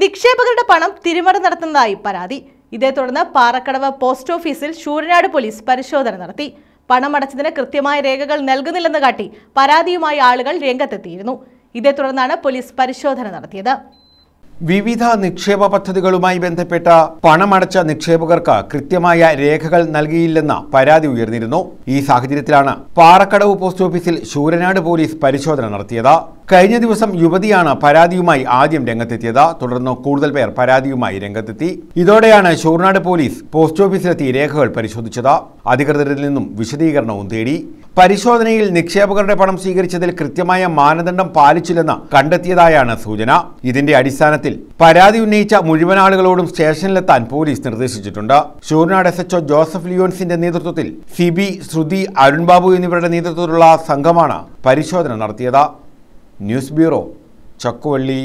നിക്ഷേപകരുടെ പണം തിരിമറി നടത്തുന്നതായി പരാതി ഇതേ തുടർന്ന് പാറക്കടവ് പോസ്റ്റ് ഓഫീസിൽ ശൂരനാട് പോലീസ് പരിശോധന നടത്തി പണമടച്ചതിന് കൃത്യമായ രേഖകൾ നൽകുന്നില്ലെന്ന് കാട്ടി പരാതിയുമായി ആളുകൾ രംഗത്തെത്തിയിരുന്നു ഇതേ തുടർന്നാണ് പോലീസ് പരിശോധന നടത്തിയത് വിവിധ നിക്ഷേപ പദ്ധതികളുമായി ബന്ധപ്പെട്ട പണമടച്ച നിക്ഷേപകർക്ക് കൃത്യമായ രേഖകൾ നൽകിയില്ലെന്ന പരാതി ഉയർന്നിരുന്നു ഈ സാഹചര്യത്തിലാണ് പാറക്കടവ് പോസ്റ്റ് ഓഫീസിൽ ശൂരനാട് പോലീസ് പരിശോധന നടത്തിയത് കഴിഞ്ഞ ദിവസം യുവതിയാണ് പരാതിയുമായി ആദ്യം രംഗത്തെത്തിയത് തുടർന്ന് കൂടുതൽ പേർ പരാതിയുമായി രംഗത്തെത്തി ഇതോടെയാണ് ശൂർനാട് പോലീസ് പോസ്റ്റ് ഓഫീസിലെത്തി രേഖകൾ പരിശോധിച്ചത് അധികൃതരിൽ നിന്നും വിശദീകരണവും തേടി പരിശോധനയിൽ നിക്ഷേപകരുടെ പണം സ്വീകരിച്ചതിൽ കൃത്യമായ മാനദണ്ഡം പാലിച്ചില്ലെന്ന് കണ്ടെത്തിയതായാണ് സൂചന ഇതിന്റെ അടിസ്ഥാനത്തിൽ പരാതി ഉന്നയിച്ച മുഴുവൻ ആളുകളോടും സ്റ്റേഷനിലെത്താൻ പോലീസ് നിർദ്ദേശിച്ചിട്ടുണ്ട് ഷൂർനാട് എസ് എച്ച്ഒ ജോസഫ് ലിയോൻസിന്റെ നേതൃത്വത്തിൽ സിബി ശ്രുതി അരുൺബാബു എന്നിവരുടെ നേതൃത്വത്തിലുള്ള സംഘമാണ് പരിശോധന നടത്തിയത് ന്യൂസ് ബ്യൂറോ ചക്കുവള്ളി